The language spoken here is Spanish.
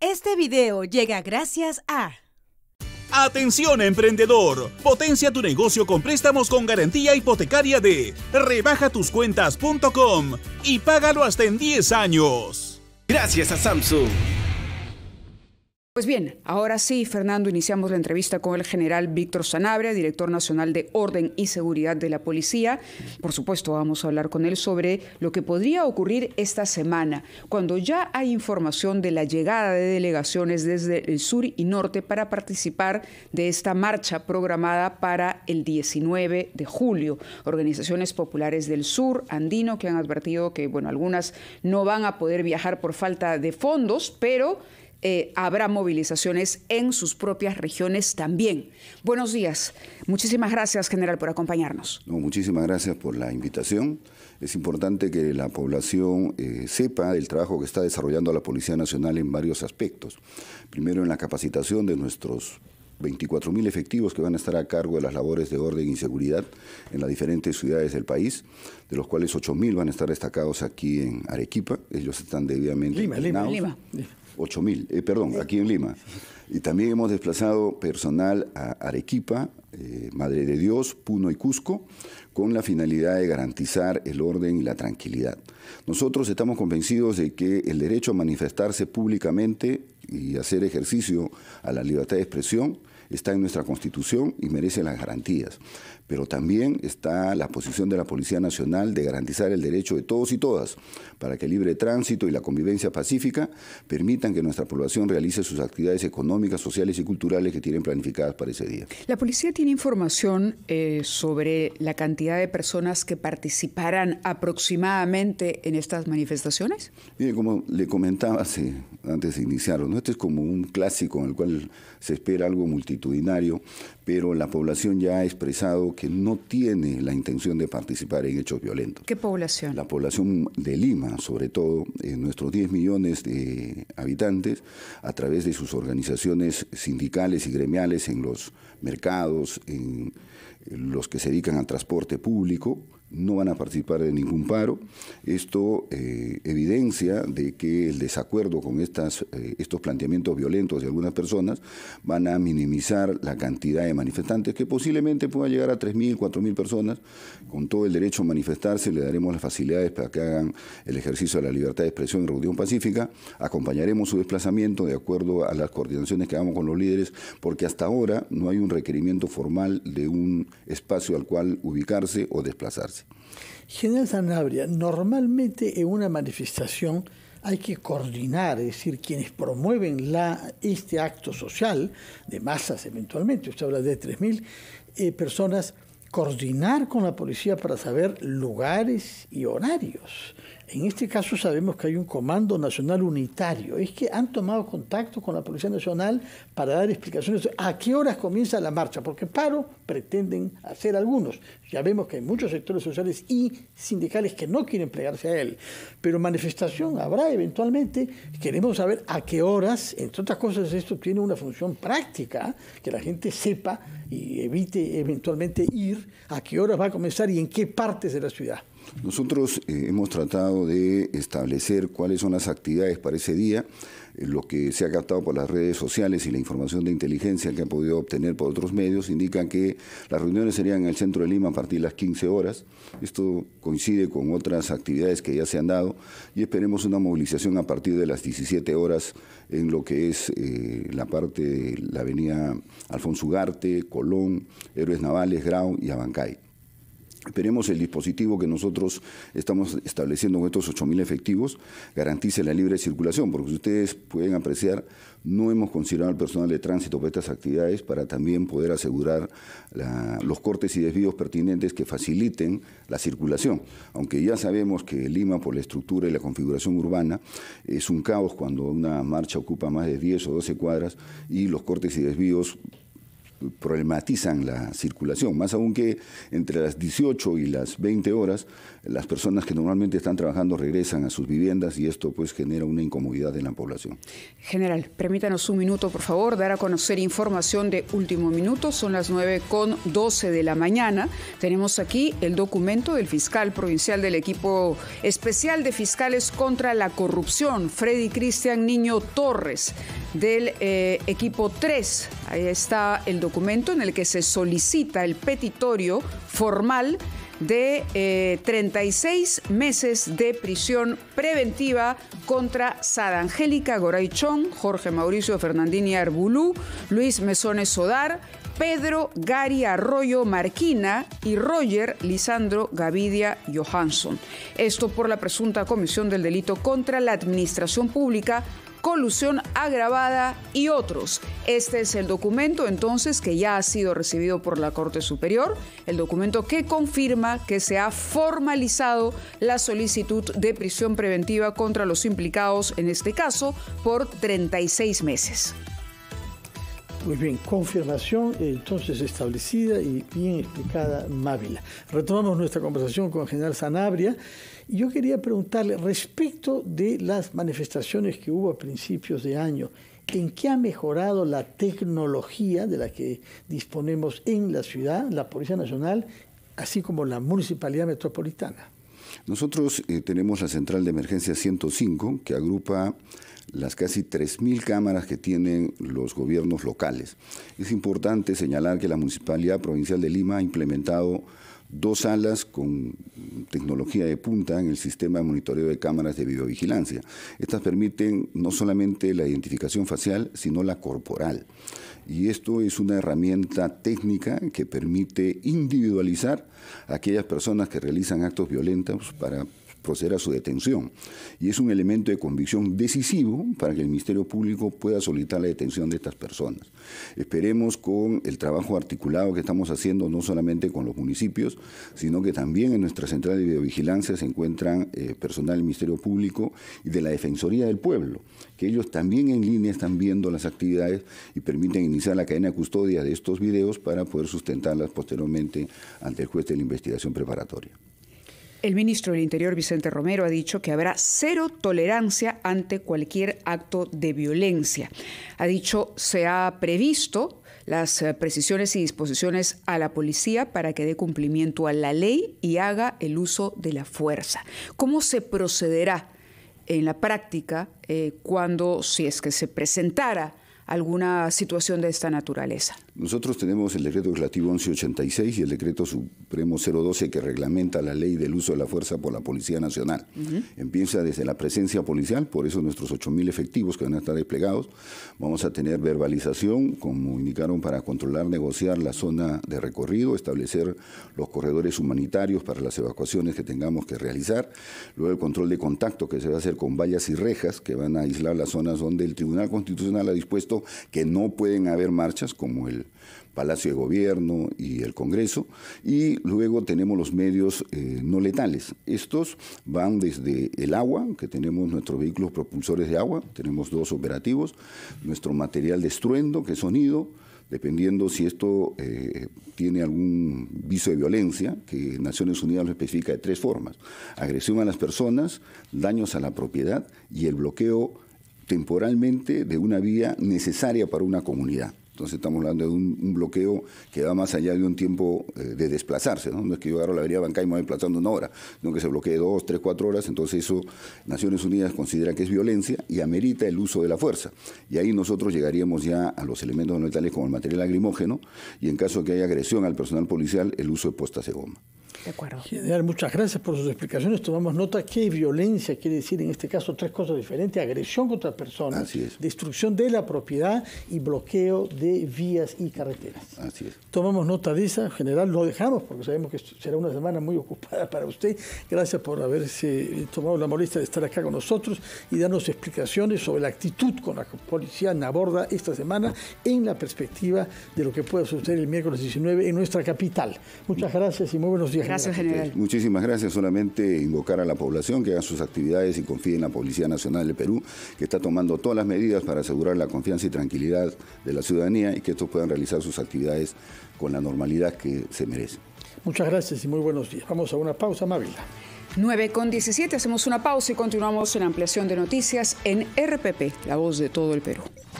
Este video llega gracias a... Atención emprendedor, potencia tu negocio con préstamos con garantía hipotecaria de rebajatuscuentas.com y págalo hasta en 10 años. Gracias a Samsung. Pues bien, ahora sí, Fernando, iniciamos la entrevista con el general Víctor Sanabria, director nacional de Orden y Seguridad de la Policía. Por supuesto, vamos a hablar con él sobre lo que podría ocurrir esta semana, cuando ya hay información de la llegada de delegaciones desde el sur y norte para participar de esta marcha programada para el 19 de julio. Organizaciones populares del sur, andino, que han advertido que, bueno, algunas no van a poder viajar por falta de fondos, pero eh, habrá movilizaciones en sus propias regiones también. Buenos días. Muchísimas gracias, general, por acompañarnos. No, muchísimas gracias por la invitación. Es importante que la población eh, sepa el trabajo que está desarrollando la Policía Nacional en varios aspectos. Primero, en la capacitación de nuestros 24.000 efectivos que van a estar a cargo de las labores de orden y seguridad en las diferentes ciudades del país, de los cuales 8.000 van a estar destacados aquí en Arequipa, ellos están debidamente... Lima, Lima, Lima. 8.000, eh, perdón, aquí en Lima. Y también hemos desplazado personal a Arequipa, eh, Madre de Dios, Puno y Cusco, con la finalidad de garantizar el orden y la tranquilidad. Nosotros estamos convencidos de que el derecho a manifestarse públicamente y hacer ejercicio a la libertad de expresión está en nuestra Constitución y merece las garantías. Pero también está la posición de la Policía Nacional de garantizar el derecho de todos y todas para que el libre tránsito y la convivencia pacífica permitan que nuestra población realice sus actividades económicas, sociales y culturales que tienen planificadas para ese día. La policía tiene información eh, sobre la cantidad de personas que participarán aproximadamente en estas manifestaciones. Bien, como le comentaba antes de iniciarlo, ¿no? este es como un clásico en el cual se espera algo multi pero la población ya ha expresado que no tiene la intención de participar en hechos violentos. ¿Qué población? La población de Lima, sobre todo, eh, nuestros 10 millones de habitantes, a través de sus organizaciones sindicales y gremiales en los mercados, en los que se dedican al transporte público, no van a participar de ningún paro. Esto eh, evidencia de que el desacuerdo con estas, eh, estos planteamientos violentos de algunas personas van a minimizar la cantidad de manifestantes, que posiblemente pueda llegar a 3.000, 4.000 personas. Con todo el derecho a manifestarse, le daremos las facilidades para que hagan el ejercicio de la libertad de expresión en reunión pacífica. Acompañaremos su desplazamiento de acuerdo a las coordinaciones que hagamos con los líderes, porque hasta ahora no hay un requerimiento formal de un espacio al cual ubicarse o desplazarse. General Sanabria, normalmente en una manifestación hay que coordinar, es decir, quienes promueven este acto social, de masas eventualmente, usted habla de 3.000 eh, personas, coordinar con la policía para saber lugares y horarios. En este caso sabemos que hay un Comando Nacional Unitario. Es que han tomado contacto con la Policía Nacional para dar explicaciones a qué horas comienza la marcha, porque paro pretenden hacer algunos. Ya vemos que hay muchos sectores sociales y sindicales que no quieren plegarse a él, pero manifestación habrá eventualmente. Queremos saber a qué horas, entre otras cosas, esto tiene una función práctica, que la gente sepa y evite eventualmente ir, a qué horas va a comenzar y en qué partes de la ciudad. Nosotros eh, hemos tratado de establecer cuáles son las actividades para ese día, eh, lo que se ha captado por las redes sociales y la información de inteligencia que ha podido obtener por otros medios indican que las reuniones serían en el centro de Lima a partir de las 15 horas. Esto coincide con otras actividades que ya se han dado y esperemos una movilización a partir de las 17 horas en lo que es eh, la parte de la avenida Alfonso Ugarte, Colón, Héroes Navales, Grau y Abancay. Esperemos el dispositivo que nosotros estamos estableciendo con estos 8.000 efectivos garantice la libre circulación, porque ustedes pueden apreciar, no hemos considerado al personal de tránsito para estas actividades para también poder asegurar los cortes y desvíos pertinentes que faciliten la circulación. Aunque ya sabemos que Lima, por la estructura y la configuración urbana, es un caos cuando una marcha ocupa más de 10 o 12 cuadras y los cortes y desvíos problematizan la circulación, más aún que entre las 18 y las 20 horas las personas que normalmente están trabajando regresan a sus viviendas y esto pues genera una incomodidad en la población. General, permítanos un minuto por favor, dar a conocer información de último minuto, son las 9 con 12 de la mañana, tenemos aquí el documento del fiscal provincial del equipo especial de fiscales contra la corrupción, Freddy Cristian Niño Torres del eh, equipo 3. Ahí está el documento en el que se solicita el petitorio formal de 36 eh, meses de prisión preventiva contra Sada Angélica Goraychón, Jorge Mauricio Fernandini Arbulú, Luis Mesones Sodar, Pedro Gary Arroyo Marquina y Roger Lisandro Gavidia Johansson. Esto por la presunta comisión del delito contra la administración pública colusión agravada y otros. Este es el documento entonces que ya ha sido recibido por la Corte Superior, el documento que confirma que se ha formalizado la solicitud de prisión preventiva contra los implicados en este caso por 36 meses. Muy bien, confirmación entonces establecida y bien explicada, Mávila. Retomamos nuestra conversación con el general Sanabria. Y yo quería preguntarle respecto de las manifestaciones que hubo a principios de año, ¿en qué ha mejorado la tecnología de la que disponemos en la ciudad, la Policía Nacional, así como la Municipalidad Metropolitana? Nosotros eh, tenemos la central de emergencia 105, que agrupa las casi 3.000 cámaras que tienen los gobiernos locales. Es importante señalar que la Municipalidad Provincial de Lima ha implementado dos alas con tecnología de punta en el sistema de monitoreo de cámaras de videovigilancia. Estas permiten no solamente la identificación facial, sino la corporal. Y esto es una herramienta técnica que permite individualizar a aquellas personas que realizan actos violentos para proceder a su detención. Y es un elemento de convicción decisivo para que el Ministerio Público pueda solicitar la detención de estas personas. Esperemos con el trabajo articulado que estamos haciendo, no solamente con los municipios, sino que también en nuestra central de videovigilancia se encuentran eh, personal del Ministerio Público y de la Defensoría del Pueblo, que ellos también en línea están viendo las actividades y permiten iniciar la cadena de custodia de estos videos para poder sustentarlas posteriormente ante el juez de la investigación preparatoria. El ministro del Interior, Vicente Romero, ha dicho que habrá cero tolerancia ante cualquier acto de violencia. Ha dicho, se ha previsto las eh, precisiones y disposiciones a la policía para que dé cumplimiento a la ley y haga el uso de la fuerza. ¿Cómo se procederá en la práctica eh, cuando, si es que se presentara alguna situación de esta naturaleza? Nosotros tenemos el decreto legislativo 1186 y el decreto supremo 012 que reglamenta la ley del uso de la fuerza por la Policía Nacional. Empieza desde la presencia policial, por eso nuestros 8.000 efectivos que van a estar desplegados. Vamos a tener verbalización, como indicaron, para controlar, negociar la zona de recorrido, establecer los corredores humanitarios para las evacuaciones que tengamos que realizar. Luego el control de contacto que se va a hacer con vallas y rejas que van a aislar las zonas donde el Tribunal Constitucional ha dispuesto que no pueden haber marchas, como el Palacio de Gobierno y el Congreso, y luego tenemos los medios eh, no letales. Estos van desde el agua, que tenemos nuestros vehículos propulsores de agua, tenemos dos operativos, nuestro material de estruendo, que es sonido, dependiendo si esto eh, tiene algún viso de violencia, que Naciones Unidas lo especifica de tres formas, agresión a las personas, daños a la propiedad y el bloqueo temporalmente de una vía necesaria para una comunidad. Entonces estamos hablando de un, bloqueo que va más allá de un tiempo eh, de desplazarse. ¿no? es que yo agarro la avenida Bancay y me voy desplazando una hora, sino que se bloquee dos, tres, cuatro horas. Entonces eso Naciones Unidas considera que es violencia y amerita el uso de la fuerza. Y ahí nosotros llegaríamos ya a los elementos no letales como el material agrimógeno. y en caso de que haya agresión al personal policial, el uso de postas de goma. De acuerdo. General, muchas gracias por sus explicaciones. Tomamos nota que violencia quiere decir en este caso tres cosas diferentes: agresión contra personas, destrucción de la propiedad y bloqueo de vías y carreteras. Así es. Tomamos nota de esa, general, lo dejamos porque sabemos que será una semana muy ocupada para usted. Gracias por haberse eh, tomado la molestia de estar acá con nosotros y darnos explicaciones sobre la actitud con la que policía aborda esta semana en la perspectiva de lo que pueda suceder el miércoles 19 en nuestra capital. Muchas gracias y muy buenos días. Gracias, general. Muchísimas gracias. Solamente invocar a la población que haga sus actividades y confíe en la Policía Nacional del Perú, que está tomando todas las medidas para asegurar la confianza y tranquilidad de la ciudadanía y que estos puedan realizar sus actividades con la normalidad que se merecen. Muchas gracias y muy buenos días. Vamos a una pausa, Mávila. 9 con 17, hacemos una pausa y continuamos en ampliación de noticias en RPP, la voz de todo el Perú.